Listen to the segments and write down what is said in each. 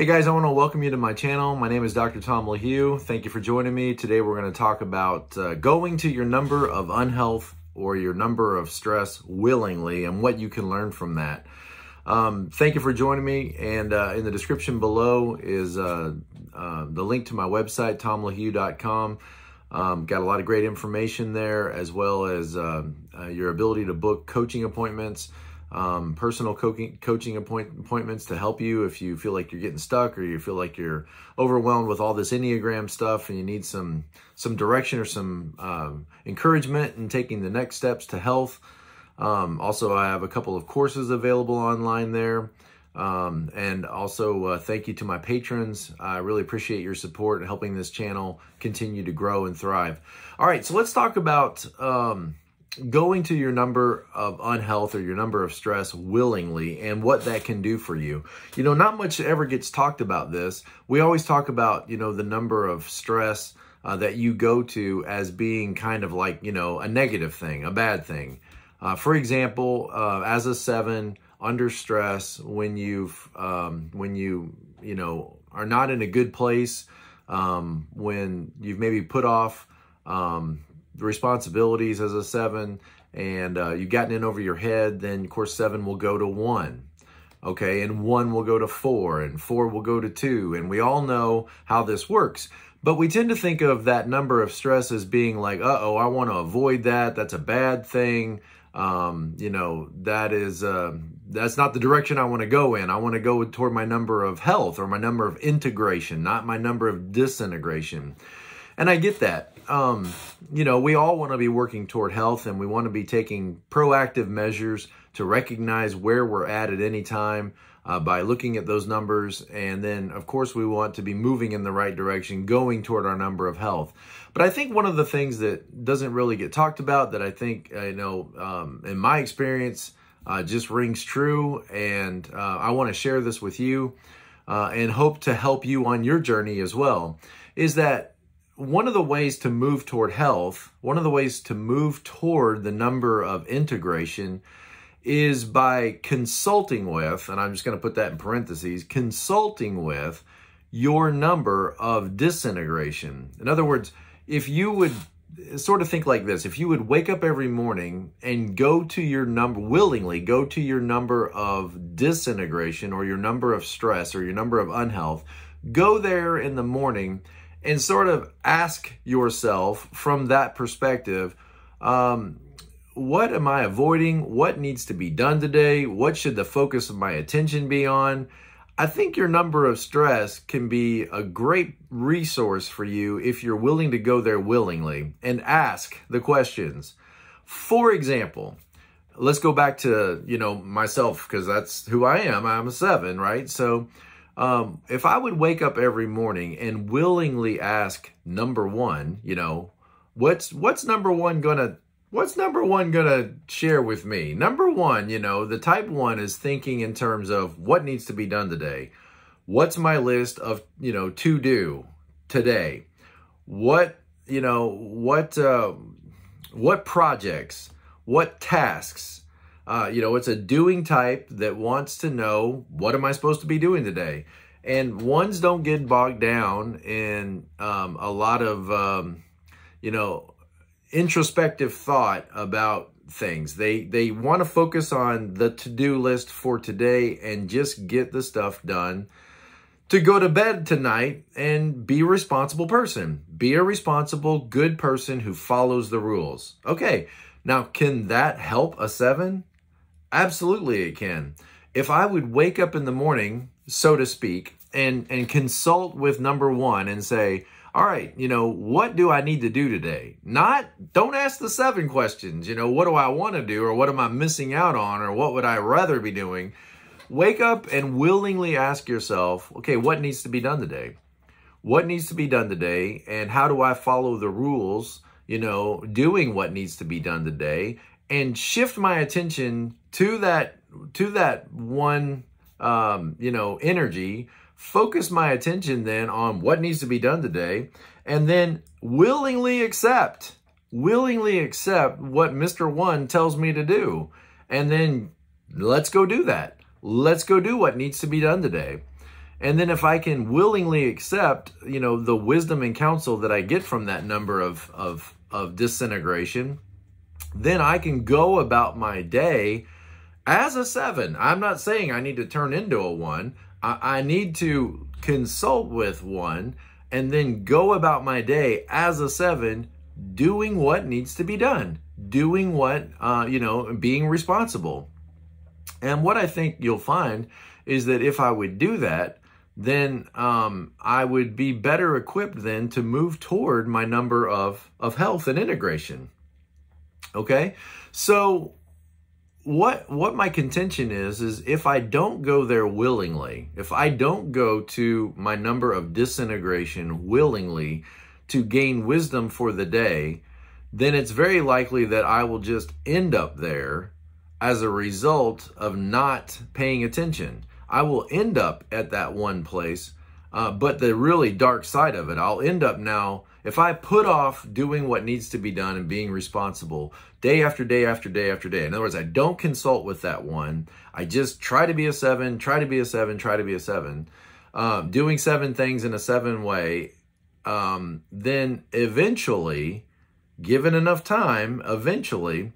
Hey guys, I want to welcome you to my channel. My name is Dr. Tom LaHue. Thank you for joining me. Today we're going to talk about uh, going to your number of unhealth or your number of stress willingly and what you can learn from that. Um, thank you for joining me. And uh, in the description below is uh, uh the link to my website, tomlahue.com. Um, got a lot of great information there as well as uh, uh, your ability to book coaching appointments um, personal coaching, coaching appoint, appointments to help you if you feel like you're getting stuck or you feel like you're overwhelmed with all this Enneagram stuff and you need some, some direction or some um, encouragement in taking the next steps to health. Um, also, I have a couple of courses available online there. Um, and also, uh, thank you to my patrons. I really appreciate your support and helping this channel continue to grow and thrive. All right, so let's talk about um, going to your number of unhealth or your number of stress willingly and what that can do for you. You know, not much ever gets talked about this. We always talk about, you know, the number of stress uh, that you go to as being kind of like, you know, a negative thing, a bad thing. Uh, for example, uh, as a seven under stress, when you've, um, when you, you know, are not in a good place, um, when you've maybe put off, um, the responsibilities as a seven and uh, you've gotten in over your head, then of course seven will go to one. Okay, and one will go to four, and four will go to two, and we all know how this works. But we tend to think of that number of stress as being like, uh oh, I want to avoid that. That's a bad thing. Um, you know, that is, uh, that's not the direction I want to go in. I want to go toward my number of health or my number of integration, not my number of disintegration. And I get that. Um, you know, we all want to be working toward health and we want to be taking proactive measures to recognize where we're at at any time uh, by looking at those numbers. And then, of course, we want to be moving in the right direction, going toward our number of health. But I think one of the things that doesn't really get talked about that I think, you know, um, in my experience, uh, just rings true. And uh, I want to share this with you uh, and hope to help you on your journey as well, is that one of the ways to move toward health, one of the ways to move toward the number of integration is by consulting with, and I'm just going to put that in parentheses, consulting with your number of disintegration. In other words, if you would sort of think like this, if you would wake up every morning and go to your number, willingly go to your number of disintegration or your number of stress or your number of unhealth, go there in the morning and sort of ask yourself from that perspective, um, what am I avoiding? What needs to be done today? What should the focus of my attention be on? I think your number of stress can be a great resource for you if you're willing to go there willingly and ask the questions. For example, let's go back to, you know, myself because that's who I am. I'm a 7, right? So um, if I would wake up every morning and willingly ask number one, you know, what's what's number one gonna what's number one gonna share with me? Number one, you know, the type one is thinking in terms of what needs to be done today. What's my list of you know to do today? What you know what uh, what projects? What tasks? Uh, you know, it's a doing type that wants to know, what am I supposed to be doing today? And ones don't get bogged down in um, a lot of, um, you know, introspective thought about things. They they want to focus on the to-do list for today and just get the stuff done to go to bed tonight and be a responsible person. Be a responsible, good person who follows the rules. Okay, now can that help a seven? Absolutely, it can. If I would wake up in the morning, so to speak, and and consult with number one and say, all right, you know, what do I need to do today? Not, don't ask the seven questions. You know, what do I want to do or what am I missing out on or what would I rather be doing? Wake up and willingly ask yourself, okay, what needs to be done today? What needs to be done today? And how do I follow the rules, you know, doing what needs to be done today? and shift my attention to that to that one um, you know energy focus my attention then on what needs to be done today and then willingly accept willingly accept what mr one tells me to do and then let's go do that let's go do what needs to be done today and then if I can willingly accept, you know, the wisdom and counsel that I get from that number of of of disintegration, then I can go about my day as a seven. I'm not saying I need to turn into a one. I, I need to consult with one and then go about my day as a seven doing what needs to be done, doing what, uh, you know, being responsible. And what I think you'll find is that if I would do that, then um, I would be better equipped then to move toward my number of, of health and integration. Okay, so what what my contention is is if I don't go there willingly, if I don't go to my number of disintegration willingly to gain wisdom for the day, then it's very likely that I will just end up there as a result of not paying attention. I will end up at that one place, uh, but the really dark side of it, I'll end up now if I put off doing what needs to be done and being responsible day after day after day after day, in other words, I don't consult with that one. I just try to be a seven, try to be a seven, try to be a seven, um, doing seven things in a seven way, um, then eventually, given enough time, eventually,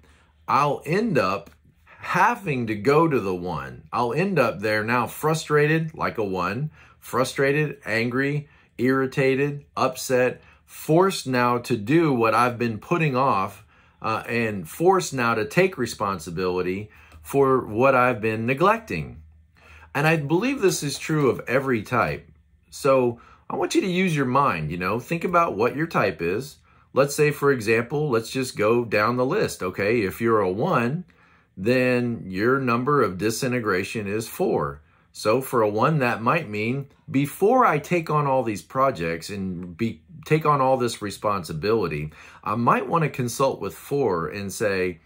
I'll end up having to go to the one. I'll end up there now frustrated, like a one, frustrated, angry, irritated, upset, forced now to do what I've been putting off uh, and forced now to take responsibility for what I've been neglecting. And I believe this is true of every type. So I want you to use your mind, you know, think about what your type is. Let's say, for example, let's just go down the list, okay? If you're a one, then your number of disintegration is four. So for a one, that might mean before I take on all these projects and be take on all this responsibility, I might want to consult with four and say,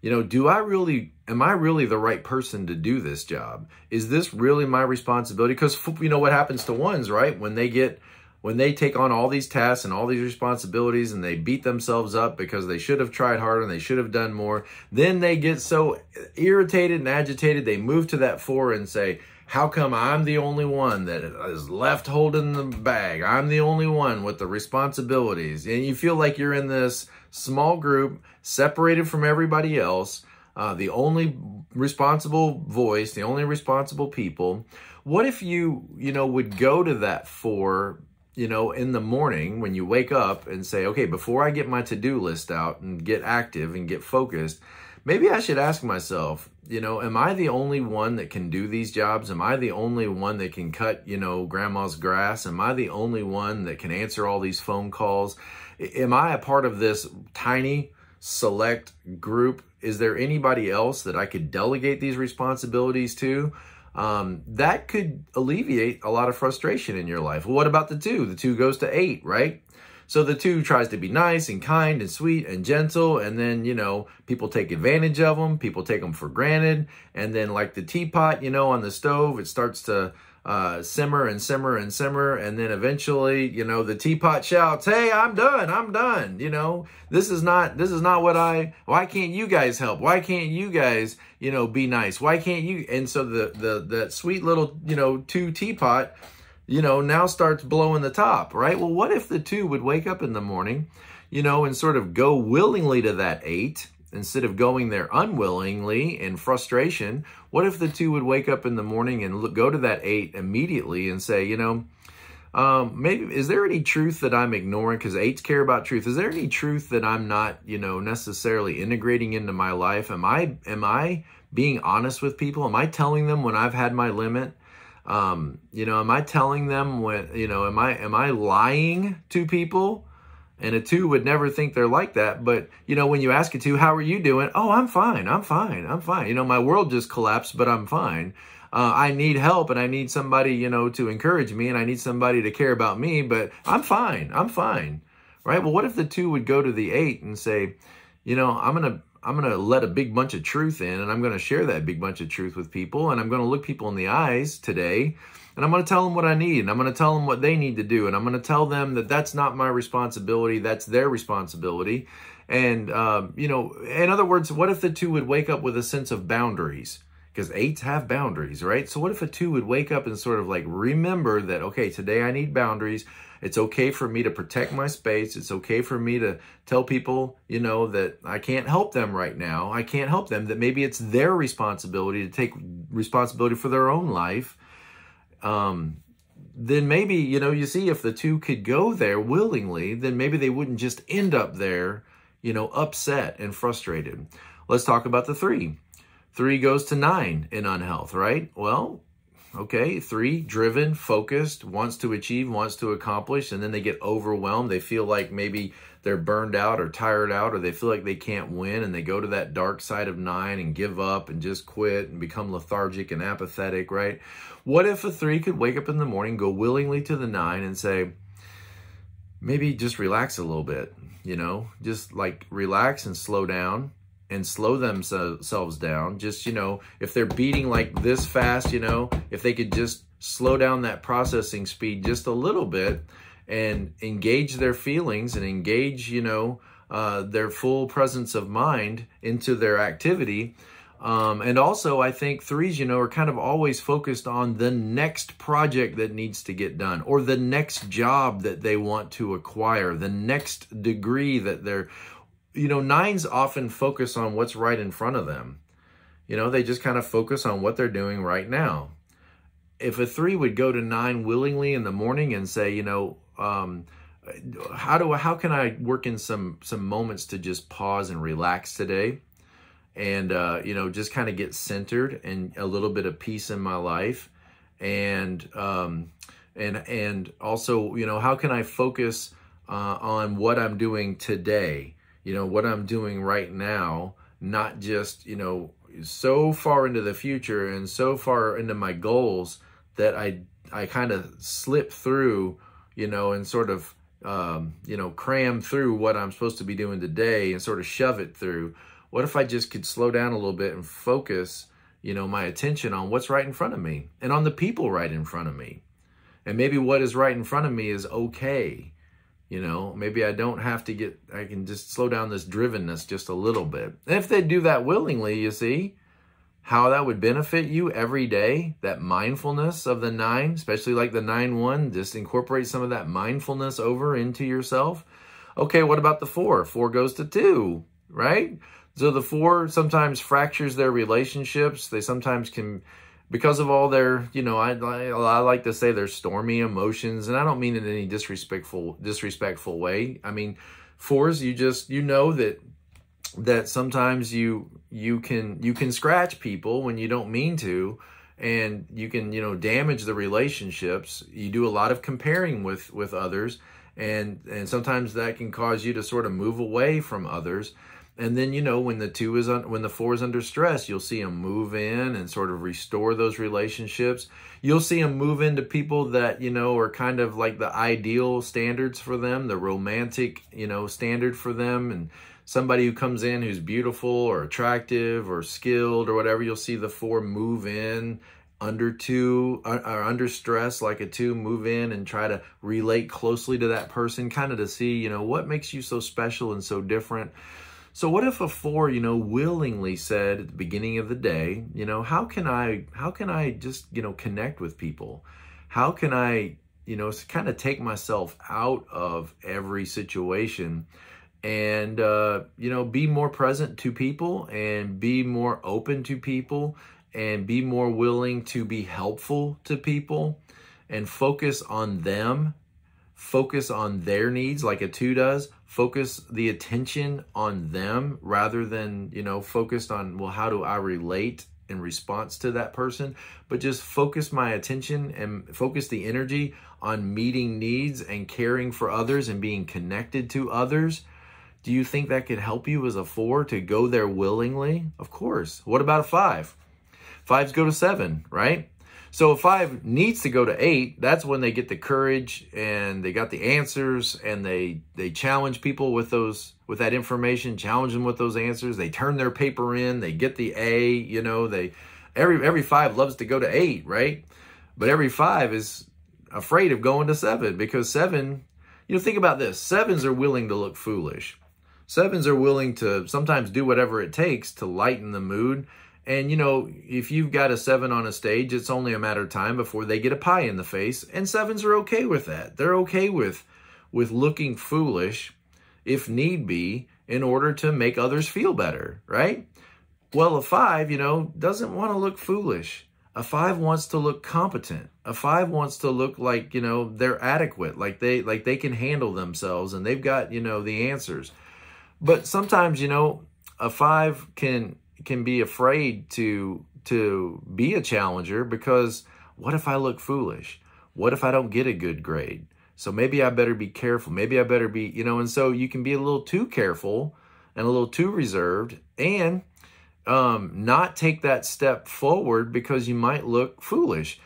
you know, do I really, am I really the right person to do this job? Is this really my responsibility? Because you know what happens to ones, right? When they get, when they take on all these tasks and all these responsibilities and they beat themselves up because they should have tried harder and they should have done more, then they get so irritated and agitated, they move to that four and say, how come I'm the only one that is left holding the bag? I'm the only one with the responsibilities. And you feel like you're in this small group, separated from everybody else, uh, the only responsible voice, the only responsible people. What if you, you know, would go to that for, you know, in the morning when you wake up and say, okay, before I get my to-do list out and get active and get focused, maybe I should ask myself, you know, am I the only one that can do these jobs? Am I the only one that can cut, you know, grandma's grass? Am I the only one that can answer all these phone calls? Am I a part of this tiny select group? Is there anybody else that I could delegate these responsibilities to? Um, that could alleviate a lot of frustration in your life. Well, what about the two? The two goes to eight, right? So the two tries to be nice and kind and sweet and gentle. And then, you know, people take advantage of them. People take them for granted. And then like the teapot, you know, on the stove, it starts to uh, simmer and simmer and simmer. And then eventually, you know, the teapot shouts, hey, I'm done. I'm done. You know, this is not, this is not what I, why can't you guys help? Why can't you guys, you know, be nice? Why can't you? And so the, the, that sweet little, you know, two teapot, you know, now starts blowing the top, right? Well, what if the two would wake up in the morning, you know, and sort of go willingly to that eight instead of going there unwillingly in frustration? What if the two would wake up in the morning and look, go to that eight immediately and say, you know, um, maybe is there any truth that I'm ignoring? Because eights care about truth. Is there any truth that I'm not, you know, necessarily integrating into my life? Am I am I being honest with people? Am I telling them when I've had my limit? Um, you know, am I telling them when, you know, am I, am I lying to people? And a two would never think they're like that. But, you know, when you ask a two, how are you doing? Oh, I'm fine. I'm fine. I'm fine. You know, my world just collapsed, but I'm fine. Uh, I need help and I need somebody, you know, to encourage me and I need somebody to care about me, but I'm fine. I'm fine. Right. Well, what if the two would go to the eight and say, you know, I'm going to, I'm going to let a big bunch of truth in and I'm going to share that big bunch of truth with people. And I'm going to look people in the eyes today and I'm going to tell them what I need and I'm going to tell them what they need to do. And I'm going to tell them that that's not my responsibility. That's their responsibility. And, um, you know, in other words, what if the two would wake up with a sense of boundaries? because eights have boundaries, right? So what if a two would wake up and sort of like remember that, okay, today I need boundaries. It's okay for me to protect my space. It's okay for me to tell people, you know, that I can't help them right now. I can't help them, that maybe it's their responsibility to take responsibility for their own life. Um, then maybe, you know, you see if the two could go there willingly, then maybe they wouldn't just end up there, you know, upset and frustrated. Let's talk about the three Three goes to nine in unhealth, right? Well, okay, three, driven, focused, wants to achieve, wants to accomplish, and then they get overwhelmed. They feel like maybe they're burned out or tired out, or they feel like they can't win, and they go to that dark side of nine and give up and just quit and become lethargic and apathetic, right? What if a three could wake up in the morning, go willingly to the nine, and say, maybe just relax a little bit, you know, just like relax and slow down and slow themselves down. Just, you know, if they're beating like this fast, you know, if they could just slow down that processing speed just a little bit and engage their feelings and engage, you know, uh, their full presence of mind into their activity. Um, and also, I think threes, you know, are kind of always focused on the next project that needs to get done or the next job that they want to acquire, the next degree that they're you know, nines often focus on what's right in front of them. You know, they just kind of focus on what they're doing right now. If a three would go to nine willingly in the morning and say, you know, um, how do how can I work in some some moments to just pause and relax today, and uh, you know, just kind of get centered and a little bit of peace in my life, and um, and and also, you know, how can I focus uh, on what I'm doing today? you know, what I'm doing right now, not just, you know, so far into the future and so far into my goals that I, I kind of slip through, you know, and sort of, um, you know, cram through what I'm supposed to be doing today and sort of shove it through. What if I just could slow down a little bit and focus, you know, my attention on what's right in front of me and on the people right in front of me? And maybe what is right in front of me is okay you know, maybe I don't have to get, I can just slow down this drivenness just a little bit. And if they do that willingly, you see, how that would benefit you every day, that mindfulness of the nine, especially like the nine one, just incorporate some of that mindfulness over into yourself. Okay, what about the four? Four goes to two, right? So the four sometimes fractures their relationships. They sometimes can because of all their, you know, I, I, I, like to say their stormy emotions, and I don't mean it in any disrespectful disrespectful way. I mean, fours, you just you know that that sometimes you you can you can scratch people when you don't mean to and you can you know damage the relationships you do a lot of comparing with with others and and sometimes that can cause you to sort of move away from others and then, you know, when the two is on, when the four is under stress, you'll see them move in and sort of restore those relationships. You'll see them move into people that, you know, are kind of like the ideal standards for them, the romantic, you know, standard for them. And somebody who comes in who's beautiful or attractive or skilled or whatever, you'll see the four move in under two uh, or under stress like a two move in and try to relate closely to that person kind of to see you know what makes you so special and so different so what if a four, you know, willingly said at the beginning of the day, you know, how can I, how can I just, you know, connect with people? How can I, you know, kind of take myself out of every situation and, uh, you know, be more present to people and be more open to people and be more willing to be helpful to people and focus on them, focus on their needs like a two does focus the attention on them rather than, you know, focused on, well, how do I relate in response to that person, but just focus my attention and focus the energy on meeting needs and caring for others and being connected to others. Do you think that could help you as a four to go there willingly? Of course. What about a five? Fives go to seven, right? So five needs to go to eight. That's when they get the courage and they got the answers and they they challenge people with those with that information, challenge them with those answers. They turn their paper in, they get the A, you know, they every every five loves to go to eight, right? But every five is afraid of going to seven because seven, you know, think about this. Sevens are willing to look foolish. Sevens are willing to sometimes do whatever it takes to lighten the mood and, you know, if you've got a seven on a stage, it's only a matter of time before they get a pie in the face. And sevens are okay with that. They're okay with, with looking foolish, if need be, in order to make others feel better, right? Well, a five, you know, doesn't want to look foolish. A five wants to look competent. A five wants to look like, you know, they're adequate, like they like they can handle themselves and they've got, you know, the answers. But sometimes, you know, a five can can be afraid to to be a challenger because what if I look foolish? What if I don't get a good grade? So maybe I better be careful. Maybe I better be, you know, and so you can be a little too careful and a little too reserved and um, not take that step forward because you might look foolish.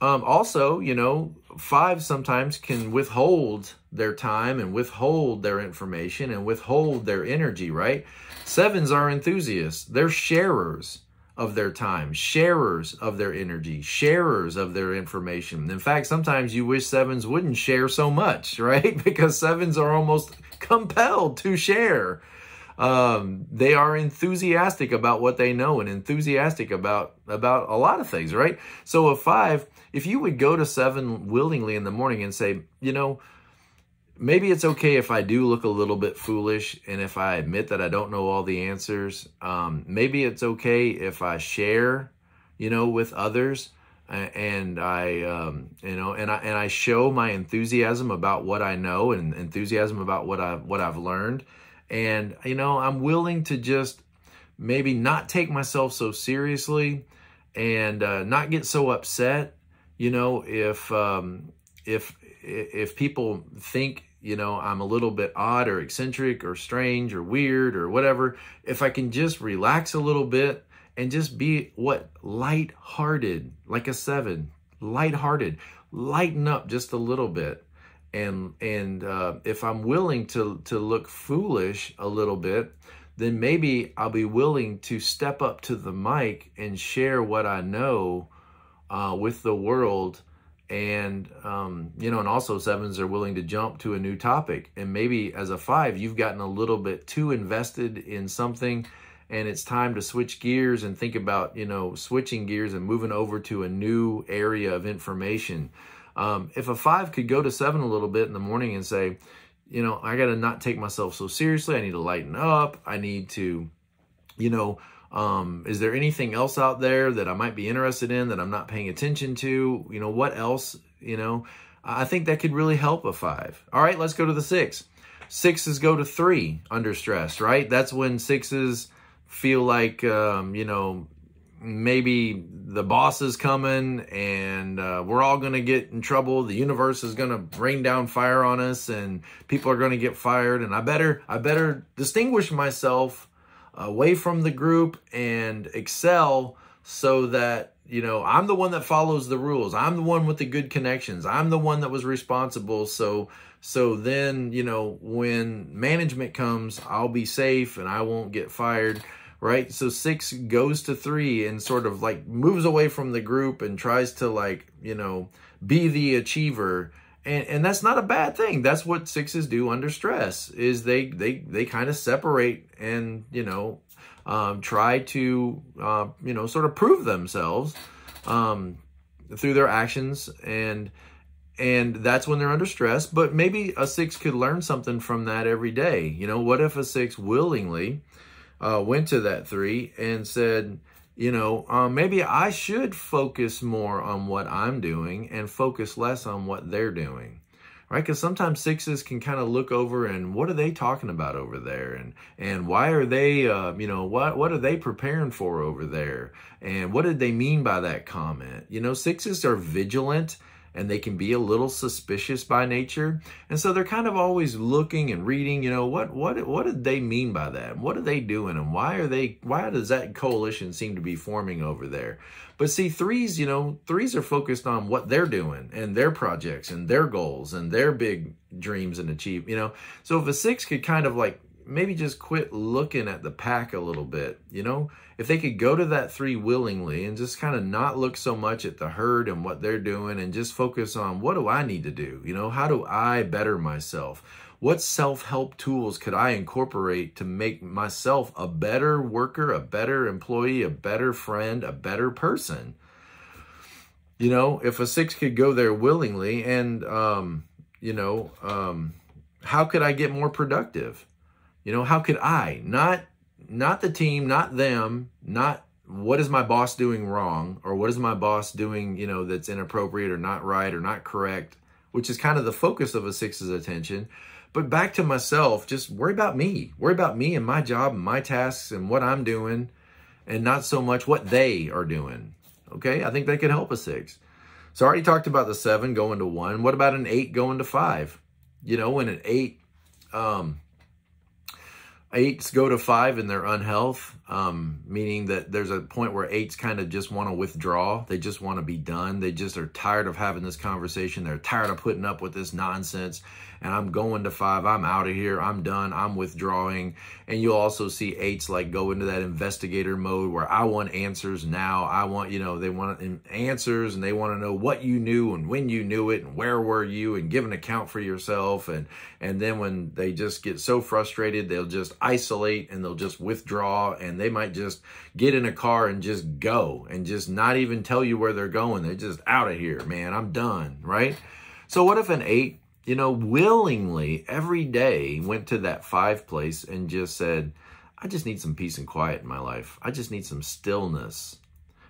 Um, also, you know, five sometimes can withhold their time and withhold their information and withhold their energy, right? Sevens are enthusiasts. They're sharers of their time, sharers of their energy, sharers of their information. In fact, sometimes you wish sevens wouldn't share so much, right? Because sevens are almost compelled to share. Um, they are enthusiastic about what they know and enthusiastic about about a lot of things, right? So a five, if you would go to seven willingly in the morning and say, you know, maybe it's okay if I do look a little bit foolish and if I admit that I don't know all the answers. Um, maybe it's okay if I share, you know, with others and I, um, you know, and I, and I show my enthusiasm about what I know and enthusiasm about what I, what I've learned. And, you know, I'm willing to just maybe not take myself so seriously and, uh, not get so upset, you know, if, um, if if people think you know i'm a little bit odd or eccentric or strange or weird or whatever if i can just relax a little bit and just be what light-hearted like a seven light-hearted lighten up just a little bit and and uh, if i'm willing to to look foolish a little bit then maybe i'll be willing to step up to the mic and share what i know uh, with the world and um, you know and also sevens are willing to jump to a new topic and maybe as a five you've gotten a little bit too invested in something and it's time to switch gears and think about you know switching gears and moving over to a new area of information um, if a five could go to seven a little bit in the morning and say you know i got to not take myself so seriously i need to lighten up i need to you know um, is there anything else out there that I might be interested in that I'm not paying attention to? You know, what else? You know, I think that could really help a five. All right, let's go to the six. Sixes go to three under stress, right? That's when sixes feel like, um, you know, maybe the boss is coming and uh, we're all going to get in trouble. The universe is going to rain down fire on us and people are going to get fired. And I better, I better distinguish myself away from the group and excel so that you know i'm the one that follows the rules i'm the one with the good connections i'm the one that was responsible so so then you know when management comes i'll be safe and i won't get fired right so six goes to three and sort of like moves away from the group and tries to like you know be the achiever and, and that's not a bad thing. That's what sixes do under stress is they, they, they kind of separate and, you know, um, try to, uh, you know, sort of prove themselves um, through their actions. And, and that's when they're under stress. But maybe a six could learn something from that every day. You know, what if a six willingly uh, went to that three and said, you know, um, maybe I should focus more on what I'm doing and focus less on what they're doing, right? Because sometimes sixes can kind of look over and what are they talking about over there, and and why are they, uh, you know, what what are they preparing for over there, and what did they mean by that comment? You know, sixes are vigilant and they can be a little suspicious by nature. And so they're kind of always looking and reading, you know, what what what did they mean by that? What are they doing and why are they why does that coalition seem to be forming over there? But see, threes, you know, threes are focused on what they're doing and their projects and their goals and their big dreams and achieve, you know. So if a six could kind of like maybe just quit looking at the pack a little bit, you know, if they could go to that three willingly and just kind of not look so much at the herd and what they're doing and just focus on what do I need to do? You know, how do I better myself? What self help tools could I incorporate to make myself a better worker, a better employee, a better friend, a better person? You know, if a six could go there willingly and, um, you know, um, how could I get more productive? You know, how could I, not not the team, not them, not what is my boss doing wrong or what is my boss doing, you know, that's inappropriate or not right or not correct, which is kind of the focus of a six's attention. But back to myself, just worry about me. Worry about me and my job and my tasks and what I'm doing and not so much what they are doing. Okay, I think that could help a six. So I already talked about the seven going to one. What about an eight going to five? You know, when an eight, um, eights go to five in their unhealth um, meaning that there's a point where eights kind of just want to withdraw. They just want to be done. They just are tired of having this conversation. They're tired of putting up with this nonsense. And I'm going to five. I'm out of here. I'm done. I'm withdrawing. And you'll also see eights like go into that investigator mode where I want answers now. I want, you know, they want answers and they want to know what you knew and when you knew it and where were you and give an account for yourself. And, and then when they just get so frustrated, they'll just isolate and they'll just withdraw and and they might just get in a car and just go and just not even tell you where they're going. They're just out of here, man. I'm done, right? So what if an eight, you know, willingly every day went to that five place and just said, I just need some peace and quiet in my life. I just need some stillness.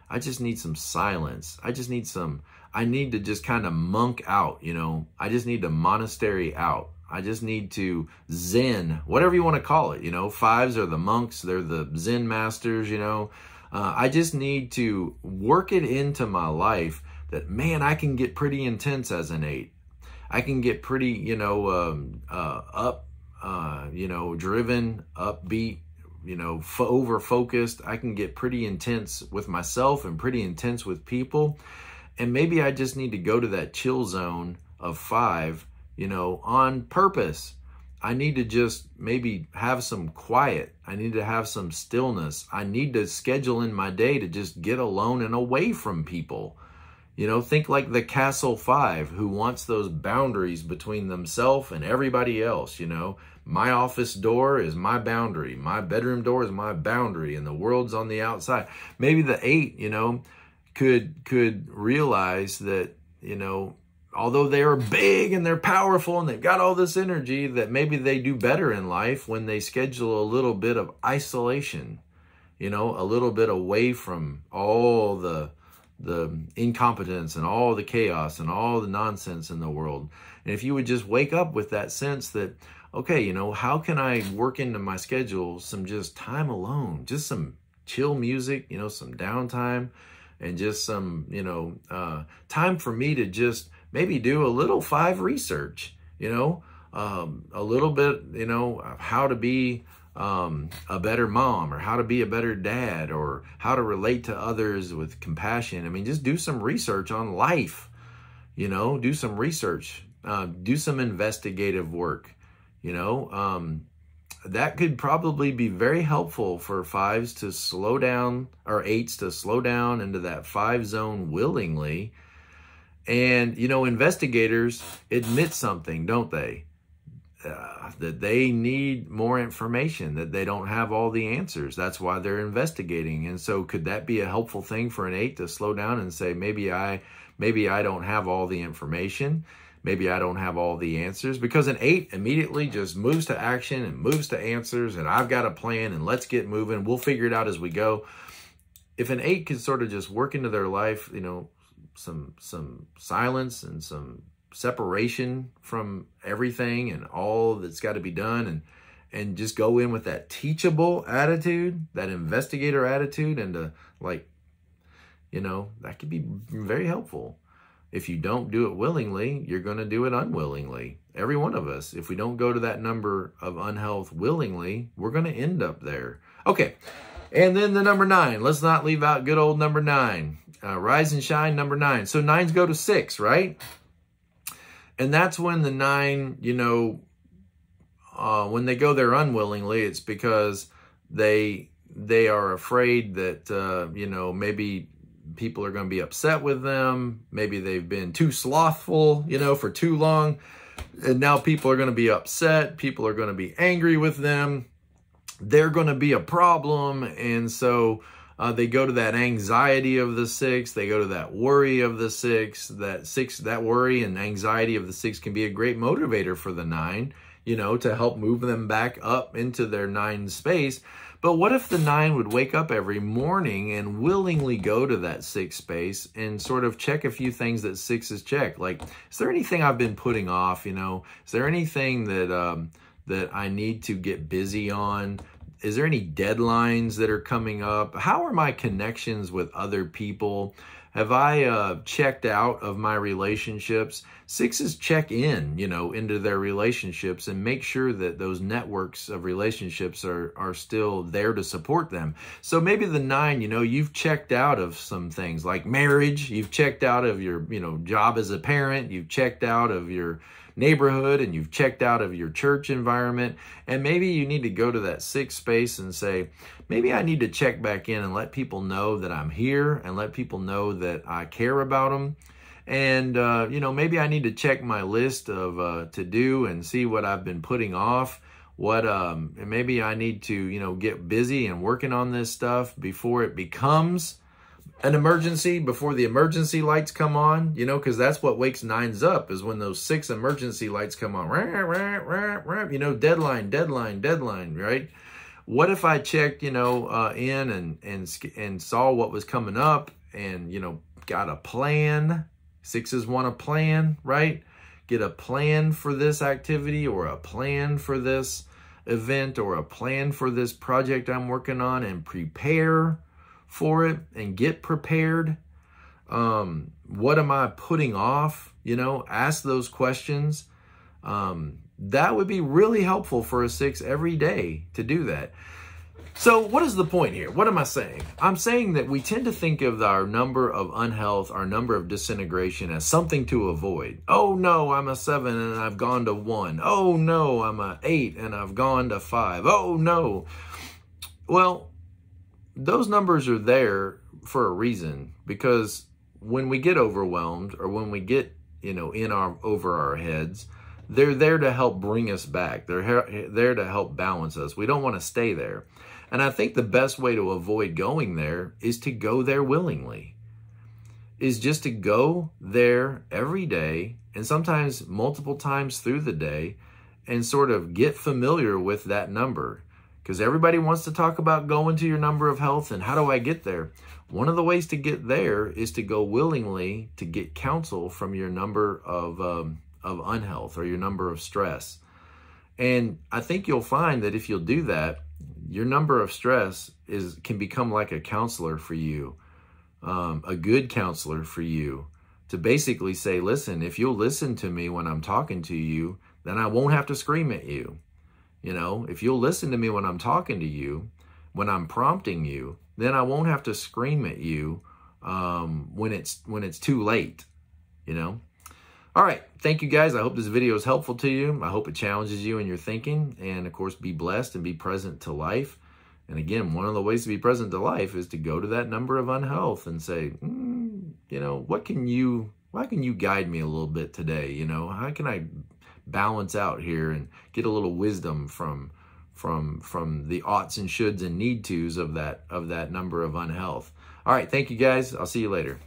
I just need some silence. I just need some, I need to just kind of monk out, you know, I just need to monastery out. I just need to zen, whatever you want to call it. You know, fives are the monks, they're the zen masters, you know. Uh, I just need to work it into my life that, man, I can get pretty intense as an eight. I can get pretty, you know, um, uh, up, uh, you know, driven, upbeat, you know, over focused. I can get pretty intense with myself and pretty intense with people. And maybe I just need to go to that chill zone of five you know, on purpose. I need to just maybe have some quiet. I need to have some stillness. I need to schedule in my day to just get alone and away from people. You know, think like the Castle Five who wants those boundaries between themselves and everybody else, you know. My office door is my boundary. My bedroom door is my boundary and the world's on the outside. Maybe the eight, you know, could could realize that, you know, although they are big and they're powerful and they've got all this energy, that maybe they do better in life when they schedule a little bit of isolation, you know, a little bit away from all the the incompetence and all the chaos and all the nonsense in the world. And if you would just wake up with that sense that, okay, you know, how can I work into my schedule some just time alone, just some chill music, you know, some downtime and just some, you know, uh, time for me to just maybe do a little five research, you know, um, a little bit, you know, how to be um, a better mom or how to be a better dad or how to relate to others with compassion. I mean, just do some research on life, you know, do some research, uh, do some investigative work, you know. Um, that could probably be very helpful for fives to slow down or eights to slow down into that five zone willingly and, you know, investigators admit something, don't they? Uh, that they need more information, that they don't have all the answers. That's why they're investigating. And so could that be a helpful thing for an eight to slow down and say, maybe I, maybe I don't have all the information. Maybe I don't have all the answers because an eight immediately just moves to action and moves to answers and I've got a plan and let's get moving. We'll figure it out as we go. If an eight can sort of just work into their life, you know, some some silence and some separation from everything and all that's got to be done and and just go in with that teachable attitude, that investigator attitude and to uh, like you know, that could be very helpful. If you don't do it willingly, you're going to do it unwillingly. Every one of us, if we don't go to that number of unhealth willingly, we're going to end up there. Okay. And then the number nine, let's not leave out good old number nine. Uh, Rise and Shine, number nine. So nines go to six, right? And that's when the nine, you know, uh, when they go there unwillingly, it's because they they are afraid that, uh, you know, maybe people are going to be upset with them. Maybe they've been too slothful, you know, for too long. And now people are going to be upset. People are going to be angry with them. They're going to be a problem. And so uh, they go to that anxiety of the six. They go to that worry of the six. That six, that worry and anxiety of the six can be a great motivator for the nine, you know, to help move them back up into their nine space. But what if the nine would wake up every morning and willingly go to that six space and sort of check a few things that six is checked? Like, is there anything I've been putting off? You know, is there anything that um, that I need to get busy on? is there any deadlines that are coming up? How are my connections with other people? Have I uh, checked out of my relationships? Sixes check in, you know, into their relationships and make sure that those networks of relationships are, are still there to support them. So maybe the nine, you know, you've checked out of some things like marriage. You've checked out of your, you know, job as a parent. You've checked out of your, neighborhood and you've checked out of your church environment. And maybe you need to go to that sixth space and say, maybe I need to check back in and let people know that I'm here and let people know that I care about them and uh, you know maybe i need to check my list of uh, to do and see what i've been putting off what um, maybe i need to you know get busy and working on this stuff before it becomes an emergency before the emergency lights come on, you know, because that's what wakes nines up is when those six emergency lights come on. you know, deadline, deadline, deadline, right? What if I checked, you know, uh, in and, and, and saw what was coming up and, you know, got a plan. Sixes want a plan, right? Get a plan for this activity or a plan for this event or a plan for this project I'm working on and prepare for it and get prepared. Um, what am I putting off? You know, ask those questions. Um, that would be really helpful for a six every day to do that. So what is the point here? What am I saying? I'm saying that we tend to think of our number of unhealth, our number of disintegration as something to avoid. Oh no, I'm a seven and I've gone to one. Oh no, I'm a eight and I've gone to five. Oh no. Well, those numbers are there for a reason because when we get overwhelmed or when we get you know in our over our heads they're there to help bring us back they're there to help balance us we don't want to stay there and i think the best way to avoid going there is to go there willingly is just to go there every day and sometimes multiple times through the day and sort of get familiar with that number because everybody wants to talk about going to your number of health and how do I get there? One of the ways to get there is to go willingly to get counsel from your number of, um, of unhealth or your number of stress. And I think you'll find that if you'll do that, your number of stress is can become like a counselor for you, um, a good counselor for you to basically say, listen, if you'll listen to me when I'm talking to you, then I won't have to scream at you. You know, if you'll listen to me when I'm talking to you, when I'm prompting you, then I won't have to scream at you um, when it's when it's too late. You know. All right. Thank you guys. I hope this video is helpful to you. I hope it challenges you in your thinking. And of course, be blessed and be present to life. And again, one of the ways to be present to life is to go to that number of unhealth and say, mm, you know, what can you, why can you guide me a little bit today? You know, how can I balance out here and get a little wisdom from from from the oughts and shoulds and need tos of that of that number of unhealth. All right, thank you guys. I'll see you later.